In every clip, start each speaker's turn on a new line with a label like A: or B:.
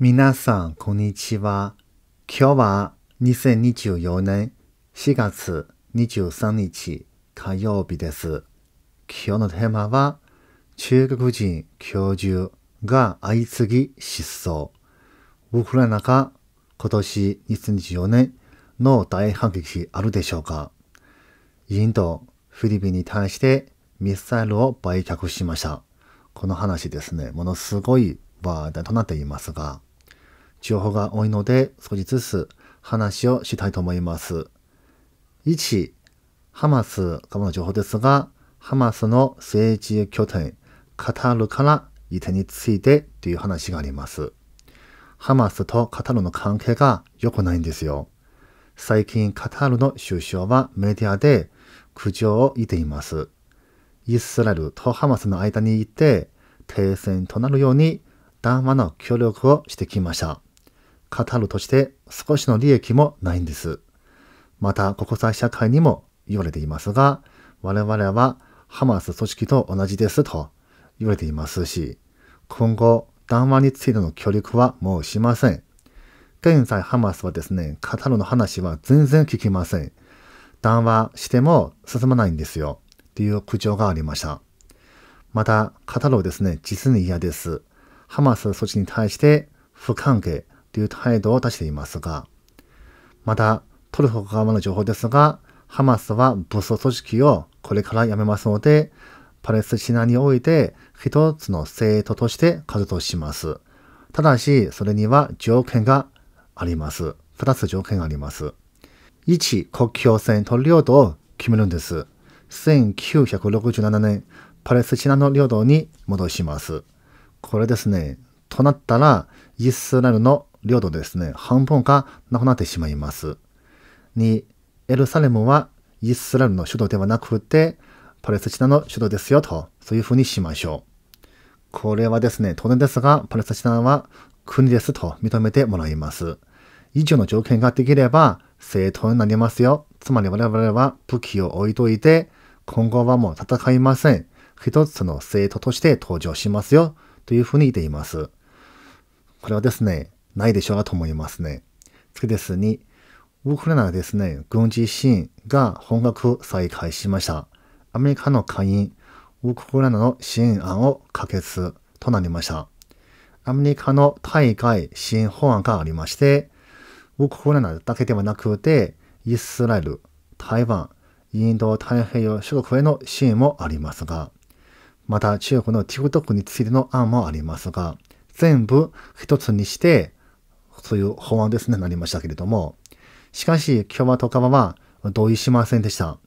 A: 皆さん、こんにちは。今日は2024年4月23日火曜日です。今日のテーマは、中国人教授が相次ぎ失踪。ウクライナが今年2024年の大反撃あるでしょうかインド、フィリピンに対してミサイルを売却しました。この話ですね、ものすごい話題となっていますが、情報が多いので少しずつ話をしたいと思います。1、ハマスからの情報ですが、ハマスの政治拠点、カタールから移転についてという話があります。ハマスとカタールの関係が良くないんですよ。最近カタールの首相はメディアで苦情を言っています。イスラエルとハマスの間にいて停戦となるように談話の協力をしてきました。カタールとして少しの利益もないんです。また国際社会にも言われていますが、我々はハマス組織と同じですと言われていますし、今後談話についての協力はもうしません。現在ハマスはですね、カタールの話は全然聞きません。談話しても進まないんですよ。という苦情がありました。また、カタールはですね、実に嫌です。ハマス措置に対して不関係、という態度を出していますが、また、トルコ側の情報ですが、ハマスは武装組織をこれからやめますので、パレスチナにおいて一つの政党として活動します。ただし、それには条件があります。二つ条件があります。一、国境線と領土を決めるんです。1967年、パレスチナの領土に戻します。これですね。となったら、イスラエルの領土ですね、半分がなくなってしまいます。2、エルサレムはイスラエルの首都ではなくて、パレスチナの首都ですよと、そういうふうにしましょう。これはですね、当然ですが、パレスチナは国ですと認めてもらいます。以上の条件ができれば正当になりますよ。つまり我々は武器を置いといて、今後はもう戦いません。一つの政党として登場しますよ。というふうに言っています。これはですね、ないでしょうかと思いますね。次ですに、ウクライナはですね、軍事支援が本格再開しました。アメリカの会員、ウクライナの支援案を可決となりました。アメリカの対外支援法案がありまして、ウクライナだけではなくて、イスラエル、台湾、インド太平洋諸国への支援もありますが、また中国の TikTok についての案もありますが、全部一つにしてそういう法案ですね、なりましたけれども、しかし共和党側は同意しませんでした。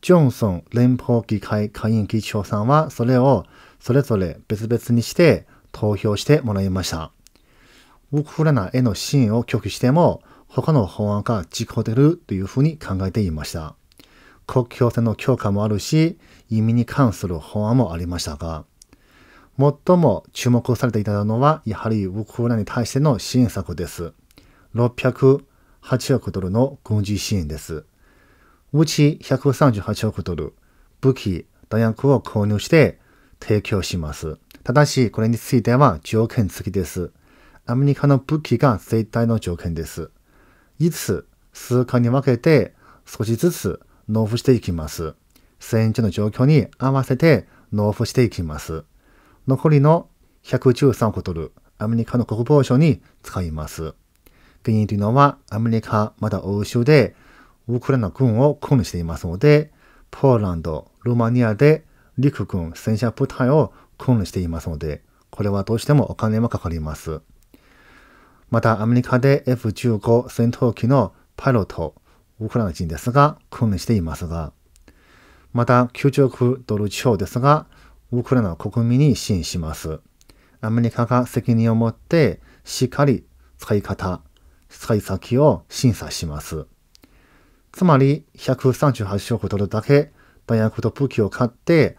A: ジョンソン連邦議会下院議長さんはそれをそれぞれ別々にして投票してもらいました。ウクライナへの支援を拒否しても他の法案が実行でるというふうに考えていました。国境線の強化もあるし、移民に関する法案もありましたが、最も注目されていたのは、やはりウクライナに対しての支援策です。608億ドルの軍事支援です。うち138億ドル、武器、弾薬を購入して提供します。ただし、これについては条件付きです。アメリカの武器が絶対の条件です。いつ、数回に分けて少しずつ納付していきます。戦場の状況に合わせて納付していきます。残りの113億ドル、アメリカの国防省に使います。原因というのは、アメリカ、まだ欧州で、ウクライナ軍を訓練していますので、ポーランド、ルーマニアで陸軍戦車部隊を訓練していますので、これはどうしてもお金もかかります。また、アメリカで F15 戦闘機のパイロット、ウクライナ人ですが、訓練していますが、また、90億ドル超ですが、ウクライナの国民に支援します。アメリカが責任を持って、しっかり使い方、使い先を審査します。つまり、138億ドルだけ弾薬と武器を買って、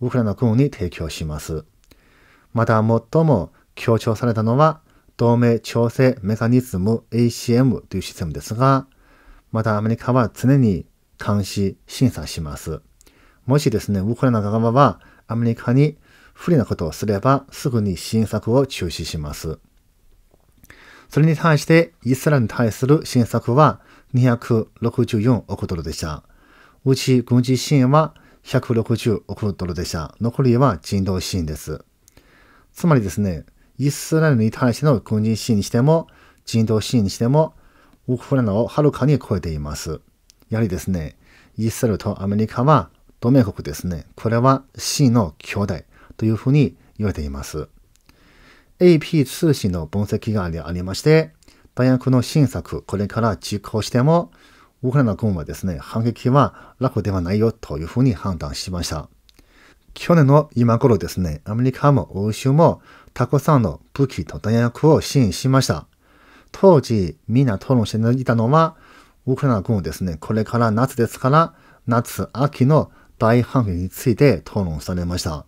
A: ウクライナ軍に提供します。また、最も強調されたのは、同盟調整メカニズム ACM というシステムですが、またアメリカは常に監視、審査します。もしですね、ウクライナ側はアメリカに不利なことをすればすぐに新作を中止します。それに対してイスラエルに対する新作策は264億ドルでした。うち軍事支援は160億ドルでした。残りは人道支援です。つまりですね、イスラエルに対しての軍事支援にしても、人道支援にしても、ウクライナをはるかに超えています。やはりですね、イスラエルとアメリカは同盟国ですね。これは C の兄弟というふうに言われています。AP 通信の分析がありまして、大学の新作、これから実行しても、ウクライナ軍はですね、反撃は楽ではないよというふうに判断しました。去年の今頃ですね、アメリカも欧州もたくさんの武器と弾薬を支援しました。当時、みんな討論していたのは、ウクライナ軍ですね、これから夏ですから、夏、秋の大反撃について討論されました。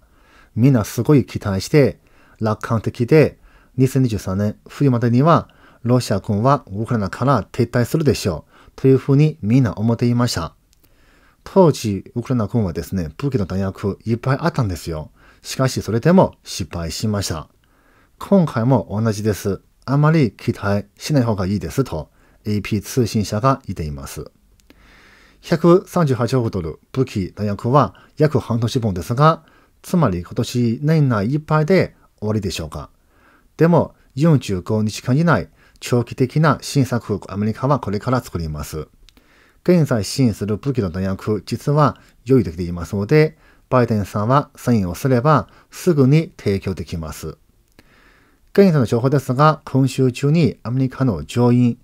A: みんなすごい期待して、楽観的で、2023年冬までには、ロシア軍はウクライナから撤退するでしょう。というふうにみんな思っていました。当時、ウクライナ軍はですね、武器の弾薬いっぱいあったんですよ。しかし、それでも失敗しました。今回も同じです。あまり期待しない方がいいですと、AP 通信社が言っています。138億ドル、武器、弾薬は約半年分ですが、つまり今年年内いっぱいで終わりでしょうか。でも、45日間以内、長期的な新作アメリカはこれから作ります。現在支援する武器の弾薬、実は用意できていますので、バイデンさんはサインをすればすぐに提供できます。現在の情報ですが、今週中にアメリカの上院、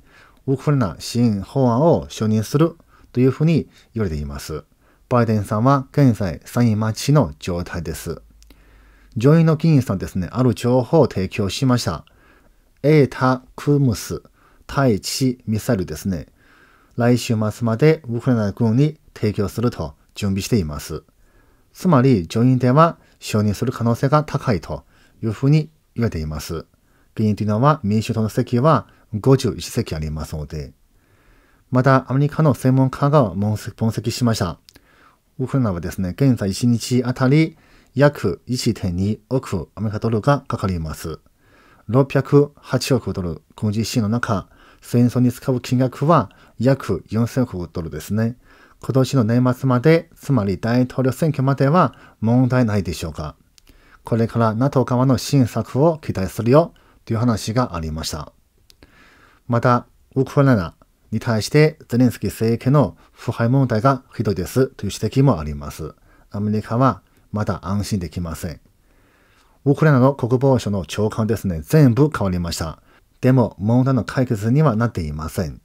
A: ウクライナ支援法案を承認するというふうに言われています。バイデンさんは現在サイン待ちの状態です。上院の議員さんですね、ある情報を提供しました。エータ・クムス対地ミサイルですね。来週末までウクライナ軍に提供すると準備しています。つまり上院では承認する可能性が高いというふうに言われています。議員というのは民主党の席は51席ありますので、また、アメリカの専門家が分析しました。ウクライナはですね、現在1日あたり約1.2億アメリカドルがかかります。608億ドル、軍事支援の中、戦争に使う金額は約4000億ドルですね。今年の年末まで、つまり大統領選挙までは問題ないでしょうか。これから NATO 側の支援策を期待するよという話がありました。また、ウクライナに対してゼレンスキー政権の腐敗問題がひどいですという指摘もあります。アメリカはまだ安心できません。ウクライナの国防省の長官ですね、全部変わりました。でも問題の解決にはなっていません。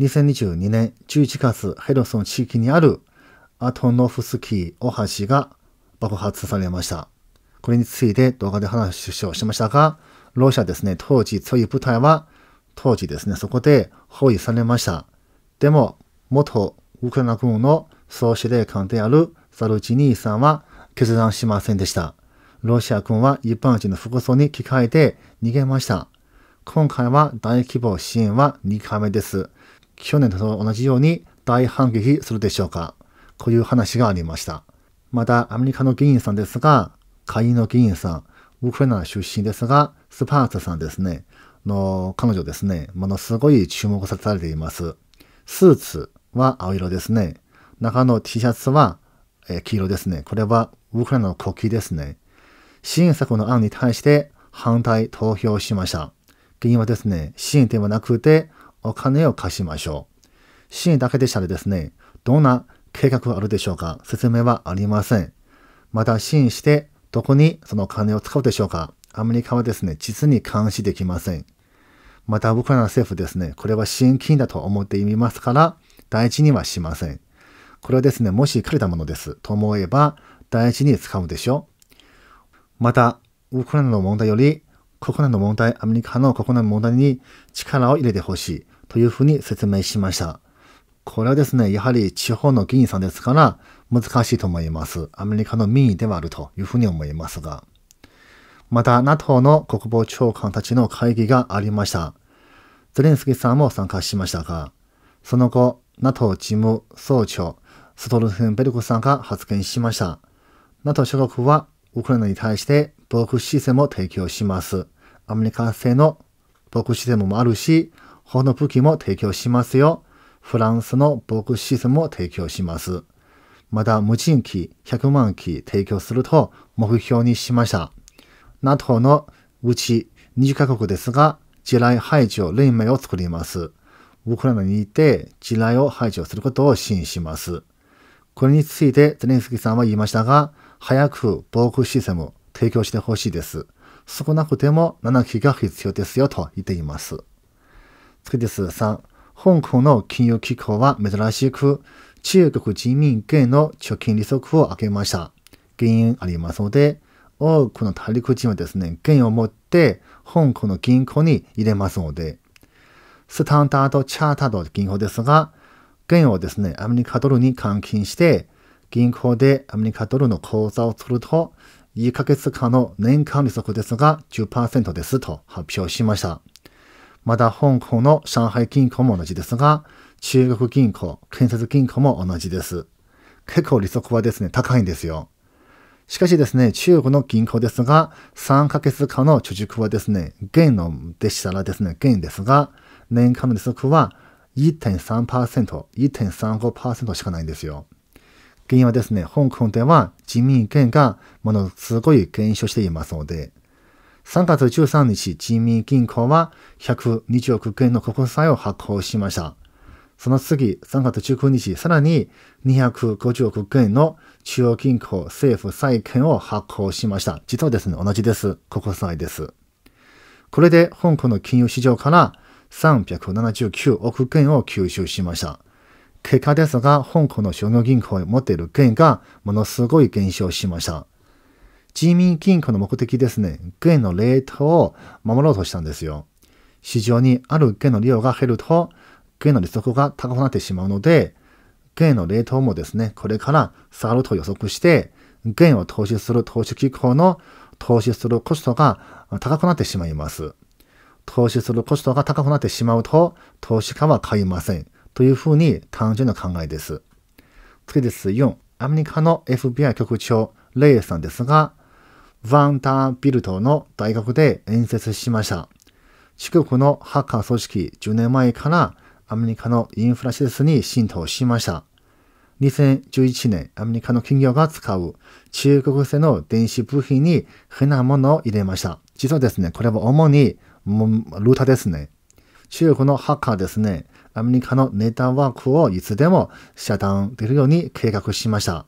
A: 2022年11月、ヘルソン地域にあるアトノフスキー大橋が爆発されました。これについて動画で話をしましたが、ロシアですね、当時強い部隊は当時ですね、そこで包囲されました。でも、元ウクライナ軍の総司令官であるザルジニーさんは決断しませんでした。ロシア軍は一般人の服装に着替えて逃げました。今回は大規模支援は2回目です。去年と同じように大反撃するでしょうかこういう話がありました。また、アメリカの議員さんですが、下院の議員さん、ウクライナ出身ですが、スパーツさんですね。の彼女ですね、ものすごい注目されています。スーツは青色ですね。中の T シャツは、黄色ですね。これはウクライナの国旗ですね。新作の案に対して反対投票しました。原因はですね、支援ではなくてお金を貸しましょう。支援だけでしたらですね、どんな計画があるでしょうか説明はありません。また支援してどこにそのお金を使うでしょうかアメリカはですね、実に監視できません。また、ウクライナ政府ですね、これは支援金だと思ってみますから、大事にはしません。これはですね、もし借りたものです、と思えば、大事に使うでしょう。また、ウクライナの問題より、国内の問題、アメリカの国内の問題に力を入れてほしいというふうに説明しました。これはですね、やはり地方の議員さんですから難しいと思います。アメリカの民意ではあるというふうに思いますが。また NATO の国防長官たちの会議がありました。ゼレンスキーさんも参加しましたが、その後、NATO 事務総長、ストルフンベルクさんが発言しました。NATO 諸国は、ウクライナに対して防空システムを提供します。アメリカ製の防空システムもあるし、法の武器も提供しますよ。フランスの防空システムも提供します。また、無人機100万機提供すると目標にしました。NATO のうち20カ国ですが、地雷排除連盟を作ります。ウクライナにいて地雷を排除することを支援します。これについてゼレンスキーさんは言いましたが、早く防空システムを提供してほしいです。少なくても7機が必要ですよと言っています。次です。3、香港の金融機構は珍しく中国人民元の貯金利息を上げました。原因ありますので、多くの大陸人はですね、元を持って香港の銀行に入れますので、スタンダードチャータード銀行ですが、元をですね、アメリカドルに換金して、銀行でアメリカドルの口座を取ると、1ヶ月間の年間利息ですが10%ですと発表しました。また香港の上海銀行も同じですが、中国銀行、建設銀行も同じです。結構利息はですね、高いんですよ。しかしですね、中国の銀行ですが、3ヶ月間の貯蓄はですね、元のでしたらですね、元ですが、年間の利息は1.3%、1.35%しかないんですよ。原因はですね、香港では人民元がものすごい減少していますので、3月13日、人民銀行は120億元の国債を発行しました。その次、3月19日、さらに250億元の中央銀行政府債券を発行しました。実はですね、同じです。こさえです。これで香港の金融市場から379億元を吸収しました。結果ですが、香港の商業銀行に持っている元がものすごい減少しました。人民銀行の目的ですね、元のレートを守ろうとしたんですよ。市場にある元の利用が減ると、K の利息が高くなってしまうので、K の冷凍もですね、これから下がると予測して、元を投資する投資機構の投資するコストが高くなってしまいます。投資するコストが高くなってしまうと、投資家は買いません。というふうに単純な考えです。次です。4、アメリカの FBI 局長、レイさんですが、ワンダービルトの大学で演説しました。四国のハッカー組織10年前からアメリカのインフラ施設に浸透しました。2011年、アメリカの企業が使う中国製の電子部品に変なものを入れました。実はですね、これは主にルータですね。中国のハッカーですね、アメリカのネタワークをいつでも遮断できるように計画しました。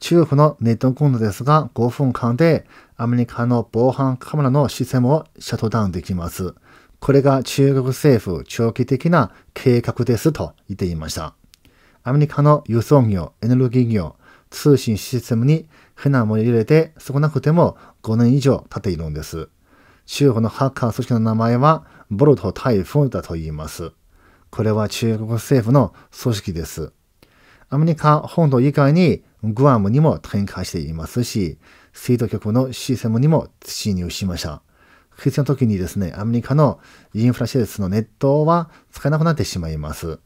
A: 中国のネットコントですが、5分間でアメリカの防犯カメラのシステムをシャットダウンできます。これが中国政府長期的な計画ですと言っていました。アメリカの輸送業、エネルギー業、通信システムに船難も入れて少なくても5年以上経っているんです。中国のハッカー組織の名前はボルト台風だと言います。これは中国政府の組織です。アメリカ本土以外にグアムにも展開していますし、水道局のシステムにも侵入しました。必要な時にですね、アメリカのインフラ施設のネットは使えなくなってしまいます。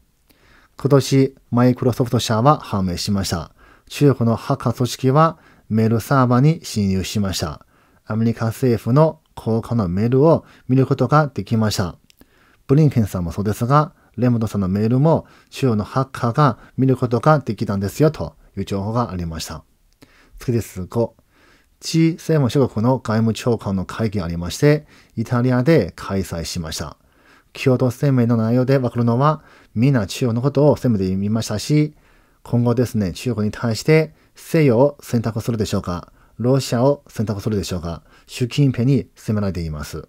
A: 今年、マイクロソフト社は判明しました。中国のハッカー組織はメールサーバーに侵入しました。アメリカ政府の高価なメールを見ることができました。ブリンケンさんもそうですが、レモンドさんのメールも中国のハッカーが見ることができたんですよという情報がありました。次です。5。G7 諸国の外務長官の会議がありまして、イタリアで開催しました。共同声明の内容でわかるのは、みんな中国のことを攻めてみましたし、今後ですね、中国に対して西洋を選択するでしょうか、ロシアを選択するでしょうか、習近平に責められています。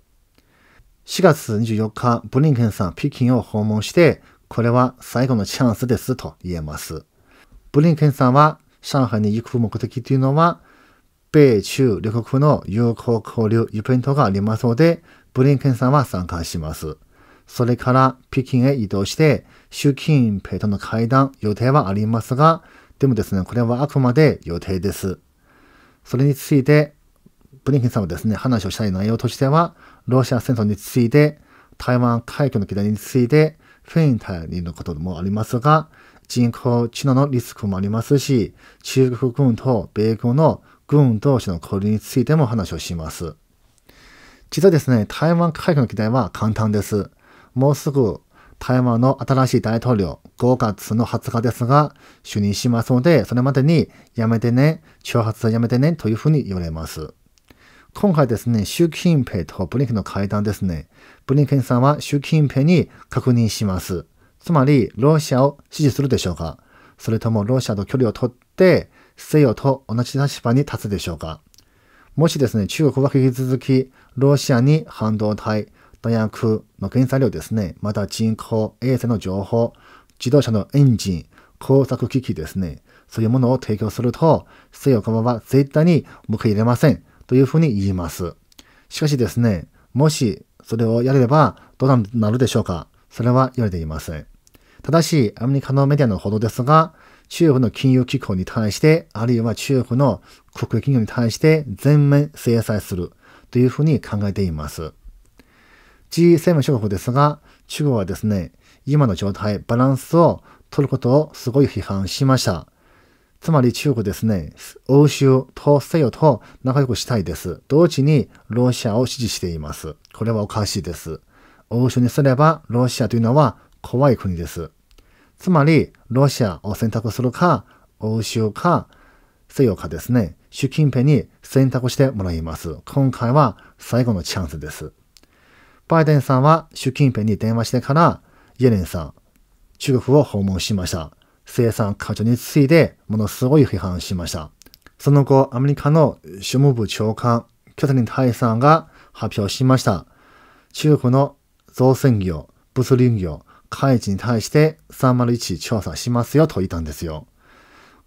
A: 4月24日、ブリンケンさん、北京を訪問して、これは最後のチャンスですと言えます。ブリンケンさんは、上海に行く目的というのは、米中両国の友好交流イベントがありますので、ブリンケンさんは参加します。それから北京へ移動して、習近平との会談予定はありますが、でもですね、これはあくまで予定です。それについて、ブリンケンさんはですね、話をしたい内容としては、ロシア戦争について、台湾海峡の議題について、フェインタリーのこともありますが、人工知能のリスクもありますし、中国軍と米軍の軍同士の交流についても話をします。実はですね、台湾海軍の期待は簡単です。もうすぐ台湾の新しい大統領、5月の20日ですが、就任しますので、それまでにやめてね、挑発はやめてね、というふうに言われます。今回ですね、習近平とブリンケンの会談ですね、ブリンケンさんは習近平に確認します。つまり、ロシアを支持するでしょうかそれともロシアと距離を取って、西洋と同じ立場に立つでしょうかもしですね、中国は引き続き、ロシアに半導体、弾薬の原材料ですね、また人口、衛星の情報、自動車のエンジン、工作機器ですね、そういうものを提供すると、西洋側は絶対に向け入れませんというふうに言います。しかしですね、もしそれをやれればどうなるでしょうかそれは言われていません。ただし、アメリカのメディアの報道ですが、中国の金融機構に対して、あるいは中国の国営企業に対して全面制裁するというふうに考えています。G7 諸国ですが、中国はですね、今の状態、バランスを取ることをすごい批判しました。つまり中国ですね、欧州、と西洋と仲良くしたいです。同時にロシアを支持しています。これはおかしいです。欧州にすればロシアというのは怖い国です。つまり、ロシアを選択するか、欧州か、西洋かですね、習近平に選択してもらいます。今回は最後のチャンスです。バイデンさんは習近平に電話してから、イエレンさん、中国を訪問しました。生産課長についてものすごい批判しました。その後、アメリカの商務部長官、キャサリン・タイさんが発表しました。中国の造船業、物流業、イジに対して301調査しますよと言ったんですよ。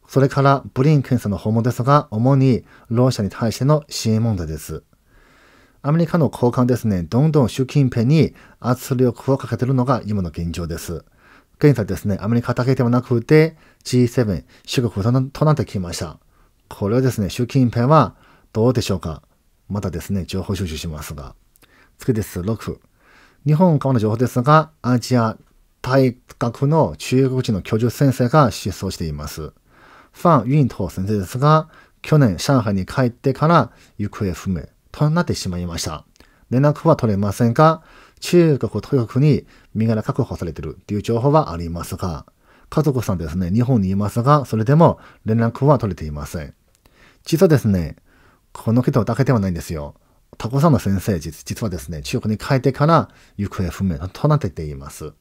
A: それからブリンケンさんの訪問ですが、主にロシアに対しての支援問題です。アメリカの高官ですね、どんどん習近平に圧力をかけているのが今の現状です。現在ですね、アメリカだけではなくて G7、諸国となってきました。これはですね、習近平はどうでしょうかまたですね、情報収集しますが。次です、6。日本からの情報ですが、アジア体学の中国人の居住先生が失踪しています。ファン・ユント先生ですが、去年上海に帰ってから行方不明となってしまいました。連絡は取れませんが、中国当局に身柄確保されているという情報はありますが、家族さんですね、日本にいますが、それでも連絡は取れていません。実はですね、この人だけではないんですよ。タコさんの先生実、実はですね、中国に帰ってから行方不明となっています。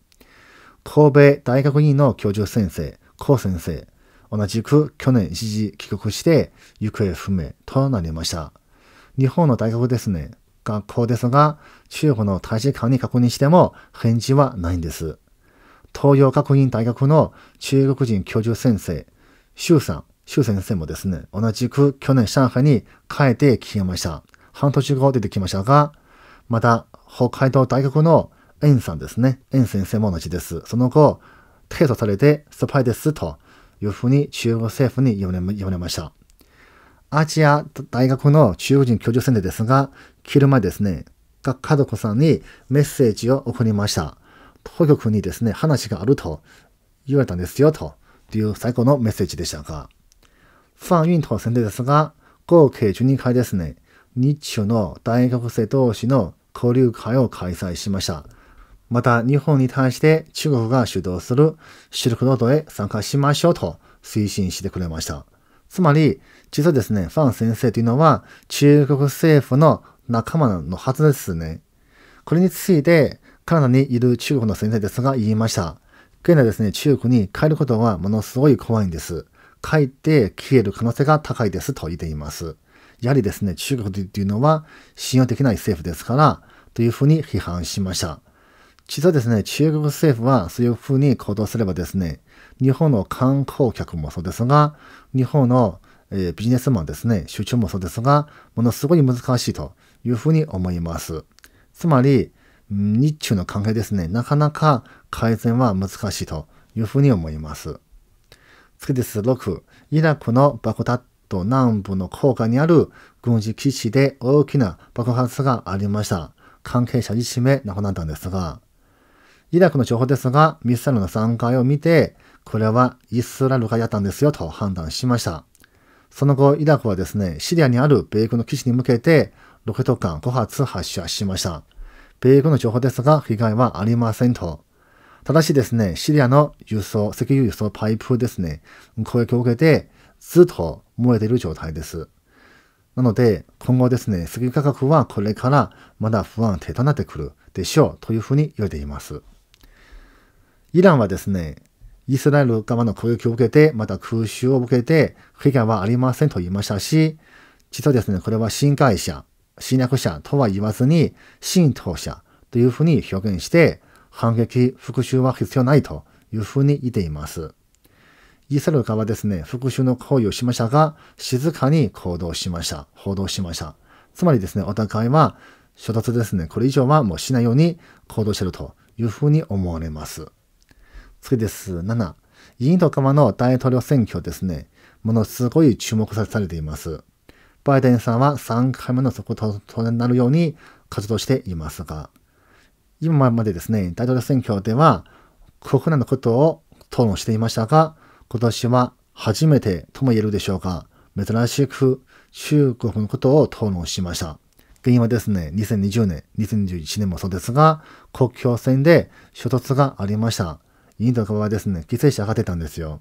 A: 神戸大学院の教授先生、コ先生、同じく去年一時帰国して行方不明となりました。日本の大学ですね、学校ですが、中国の大使館に確認しても返事はないんです。東洋学院大学の中国人教授先生、周さん、周先生もですね、同じく去年上海に帰って消えました。半年後出てきましたが、また北海道大学のンさんですね。ン先生も同じです。その後、提訴されてスパイですというふうに中国政府に言われ言われました。アジア大学の中国人教授先生ですが、昼間ですね、家族さんにメッセージを送りました。当局にですね、話があると言われたんですよという最後のメッセージでしたが、ファン・ウィント先生ですが、合計12回ですね、日中の大学生同士の交流会を開催しました。また日本に対して中国が主導するシルクロードへ参加しましょうと推進してくれました。つまり、実はですね、ファン先生というのは中国政府の仲間のはずですね。これについて、カナダにいる中国の先生ですが言いました。現在ですね、中国に帰ることはものすごい怖いんです。帰って消える可能性が高いですと言っています。やはりですね、中国というのは信用できない政府ですから、というふうに批判しました。実はですね、中国政府はそういうふうに行動すればですね、日本の観光客もそうですが、日本の、えー、ビジネスマンですね、集中もそうですが、ものすごい難しいというふうに思います。つまり、日中の関係ですね、なかなか改善は難しいというふうに思います。次です。6、イラクのバグダッド南部の高架にある軍事基地で大きな爆発がありました。関係者1名亡くなったんですが、イラクの情報ですが、ミサイルの残骸を見て、これはイスラエルがやったんですよと判断しました。その後、イラクはですね、シリアにある米軍の基地に向けて、ロケット艦5発発射しました。米軍の情報ですが、被害はありませんと。ただしですね、シリアの輸送、石油輸送パイプですね、攻撃を受けて、ずっと燃えている状態です。なので、今後ですね、石油価格はこれからまだ不安定となってくるでしょうというふうに言われています。イランはですね、イスラエル側の攻撃を受けて、また空襲を受けて、被害はありませんと言いましたし、実はですね、これは侵害者、侵略者とは言わずに、浸透者というふうに表現して、反撃、復讐は必要ないというふうに言っています。イスラエル側はですね、復讐の行為をしましたが、静かに行動しました。報道しました。つまりですね、お互いは、衝突ですね、これ以上はもうしないように行動しているというふうに思われます。次です。7、委員とカまの大統領選挙ですね。ものすごい注目されています。バイデンさんは3回目の速報となるように活動していますが、今までですね、大統領選挙では国内のことを討論していましたが、今年は初めてとも言えるでしょうか、珍しく中国のことを討論しました。原因はですね、2020年、2021年もそうですが、国境線で衝突がありました。インド側はですね、犠牲者上がってたんですよ。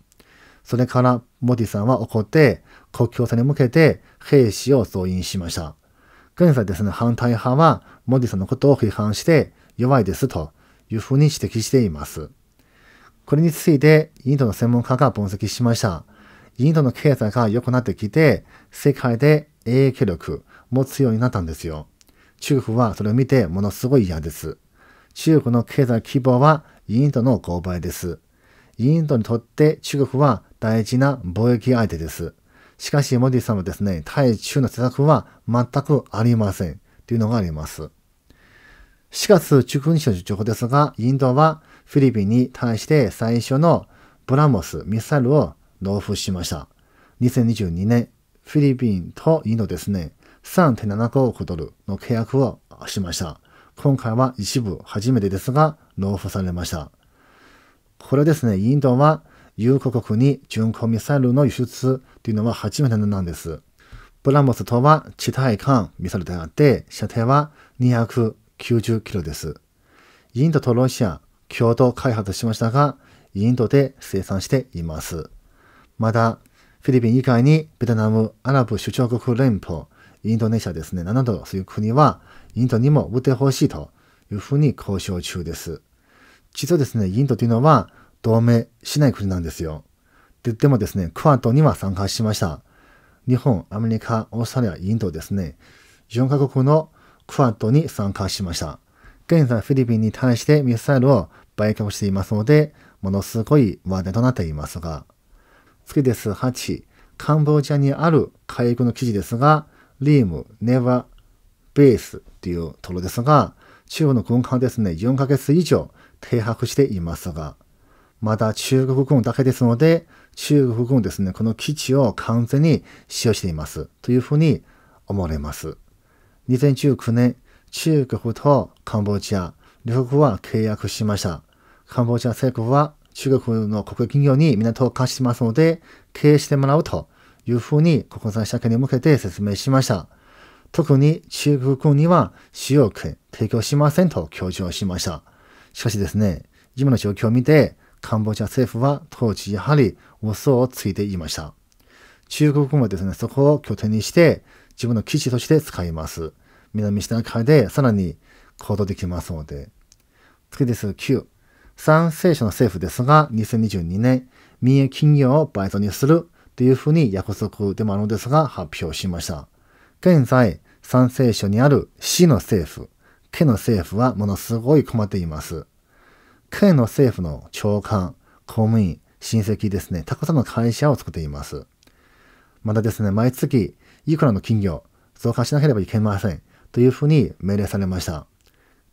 A: それからモディさんは怒って、国境線に向けて兵士を増員しました。現在ですね、反対派はモディさんのことを批判して弱いですというふうに指摘しています。これについてインドの専門家が分析しました。インドの経済が良くなってきて、世界で影響力も強いようになったんですよ。中国はそれを見てものすごい嫌です。中国の経済規模はインドの購買です。インドにとって中国は大事な貿易相手です。しかし、モディさんはですね、対中の施策は全くありません。というのがあります。4月19日の情報ですが、インドはフィリピンに対して最初のブラモスミサイルを納付しました。2022年、フィリピンとインドですね、3.7億ドルの契約をしました。今回は一部初めてですが納付されました。これですね、インドは友好国に巡航ミサイルの輸出というのは初めてなんです。ブラモスとは地対艦ミサイルであって、射程は290キロです。インドとロシア、共同開発しましたが、インドで生産しています。また、フィリピン以外にベトナム、アラブ首長国連邦、インドネシアですね、などそういう国はインドにも打ってほしいというふうに交渉中です。実はですね、インドというのは同盟しない国なんですよ。で、でもですね、クワッドには参加しました。日本、アメリカ、オーストラリア、インドですね、4カ国のクワッドに参加しました。現在フィリピンに対してミサイルを売却していますので、ものすごい話題となっていますが、次です。8、カンボジアにある海軍の記事ですが、リーム、ネバ、ベースっていうところですが、中国の軍艦ですね、4ヶ月以上停泊していますが、まだ中国軍だけですので、中国軍ですね、この基地を完全に使用していますというふうに思われます。2019年、中国とカンボジア、両国は契約しました。カンボジア政府は中国の国営企業に港を貸してますので、経営してもらうというふうに国際社会に向けて説明しました。特に中国には主要権提供しませんと強調しました。しかしですね、今の状況を見て、カンボジア政府は当時やはり嘘をついていました。中国軍はですね、そこを拠点にして自分の基地として使います。南シナ海でさらに行動できますので。次です。9。賛成者の政府ですが、2022年、民営企業を倍増にするというふうに約束でもあるのですが、発表しました。現在、三聖書にある市の政府、県の政府はものすごい困っています。県の政府の長官、公務員、親戚ですね、たくさんの会社を作っています。またですね、毎月、いくらの金魚、増加しなければいけません。というふうに命令されました。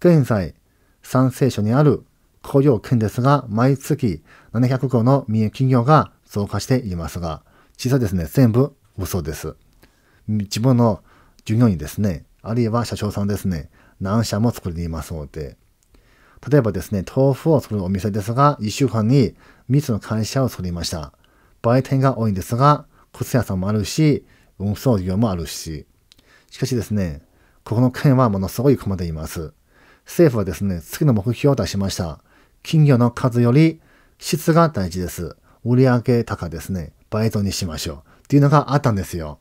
A: 現在、三聖書にある雇用県ですが、毎月700個の民営企業が増加していますが、実はですね、全部嘘です。自分の従業員ですね、あるいは社長さんですね、何社も作れていますので、例えばですね、豆腐を作るお店ですが、1週間に3つの会社を作りました。売店が多いんですが、靴屋さんもあるし、運送業もあるし。しかしですね、ここの件はものすごい困っています。政府はですね、次の目標を出しました。金魚の数より質が大事です。売上高ですね、倍増にしましょう。っていうのがあったんですよ。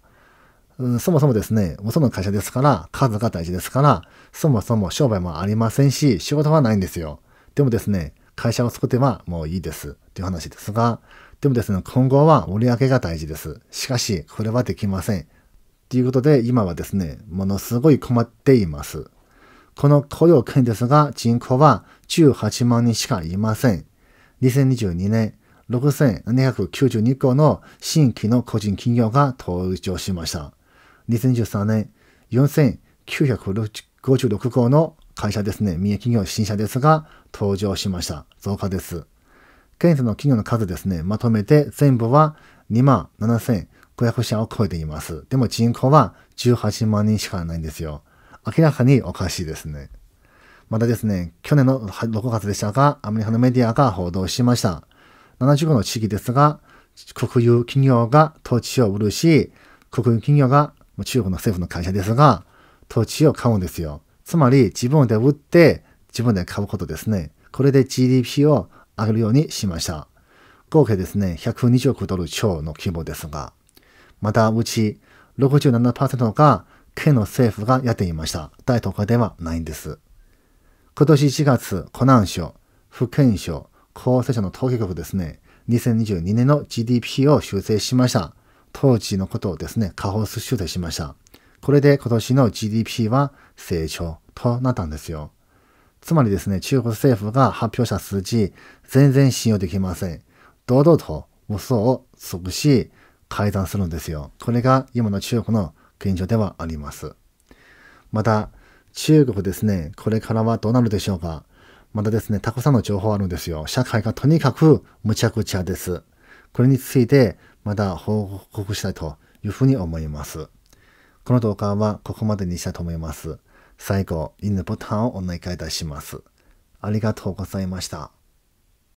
A: うん、そもそもですね、元の会社ですから、数が大事ですから、そもそも商売もありませんし、仕事はないんですよ。でもですね、会社を作ってはもういいです。という話ですが、でもですね、今後は売り上げが大事です。しかし、これはできません。ということで、今はですね、ものすごい困っています。この雇用権ですが、人口は18万人しかいません。2022年、6792個の新規の個人企業が登場しました。2 0 1 3年4956号の会社ですね、三重企業新社ですが、登場しました。増加です。現在の企業の数ですね、まとめて全部は2万7500社を超えています。でも人口は18万人しかないんですよ。明らかにおかしいですね。またですね、去年の6月でしたが、アメリカのメディアが報道しました。75の地域ですが、国有企業が土地を売るし、国有企業が中国の政府の会社ですが、土地を買うんですよ。つまり自分で売って自分で買うことですね。これで GDP を上げるようにしました。合計ですね、120億ドル超の規模ですが、またうち67%が県の政府がやっていました。大都会ではないんです。今年1月、湖南省、福建省、厚生省の統計局ですね、2022年の GDP を修正しました。当時のことをですね、下方修正しました。これで今年の GDP は成長となったんですよ。つまりですね、中国政府が発表した数字、全然信用できません。堂々と嘘をつし、改ざんするんですよ。これが今の中国の現状ではあります。また、中国ですね、これからはどうなるでしょうか。またですね、たくさんの情報あるんですよ。社会がとにかく無茶苦茶です。これについて、また報告したいというふうに思います。この動画はここまでにしたいと思います。最後、いいねボタンをお願いいたします。ありがとうございました。